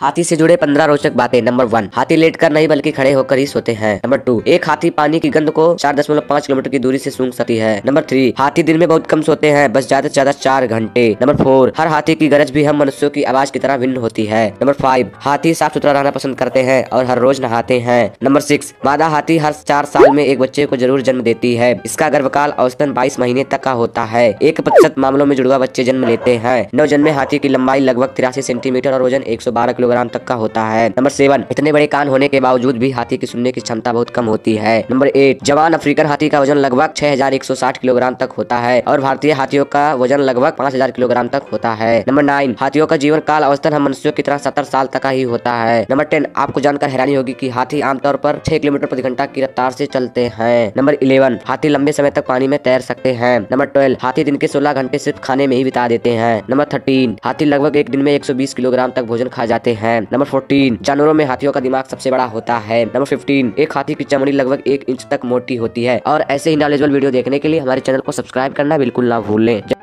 हाथी से जुड़े पंद्रह रोचक बातें नंबर वन हाथी लेट कर नहीं बल्कि खड़े होकर ही सोते हैं नंबर टू एक हाथी पानी की गंध को चार दशमलव पाँच किलोमीटर की दूरी से सूंघ सकती है नंबर थ्री हाथी दिन में बहुत कम सोते हैं बस ज्यादा से ज्यादा चार घंटे नंबर फोर हर हाथी की गरज भी हम मनुष्यों की आवाज की तरह भिन्न होती है नंबर फाइव हाथी साफ सुथरा रहना पसंद करते हैं और हर रोज नहाते हैं नंबर सिक्स मादा हाथी हर चार साल में एक बच्चे को जरूर जन्म देती है इसका गर्भकाल औसतन बाईस महीने तक का होता है एक प्रतिशत मामलों में जुड़वा बच्चे जन्म लेते हैं जन्मे हाथी की लंबाई लगभग तिरासी सेंटीमीटर और वजन एक सौ बारह किलो किलोग्राम तक का होता है नंबर सेवन इतने बड़े कान होने के बावजूद भी हाथी की सुनने की क्षमता बहुत कम होती है नंबर एट जवान अफ्रीकन हाथी का वजन लगभग साठ किलोग्राम तक होता है और भारतीय हाथियों का वजन लगभग हजार किलोग्राम तक होता है नंबर नाइन हाथियों का जीवन काल अवस्थन हम मनुष्यों की तरह सत्तर साल तक का ही होता है नंबर टेन आपको जानकर हैरानी होगी की हाथी आमतौर पर छह किलोमीटर प्रति घंटा की रफ्तार से चलते हैं नंबर इलेवन हाथी लंबे समय तक पानी में तैर सकते हैं नंबर ट्वेल्व हाथी दिन के सोलह घंटे सिर्फ खाने में ही बिता देते हैं नंबर थर्टीन हाथी लगभग एक दिन में बीस किलोग्राम तक भोजन खा जाते हैं हैं नंबर फोर्टीन जानवरों में हाथियों का दिमाग सबसे बड़ा होता है नंबर फिफ्टीन एक हाथी की चमड़ी लगभग एक इंच तक मोटी होती है और ऐसे ही नॉलेजल वीडियो देखने के लिए हमारे चैनल को सब्सक्राइब करना बिल्कुल ना भूलें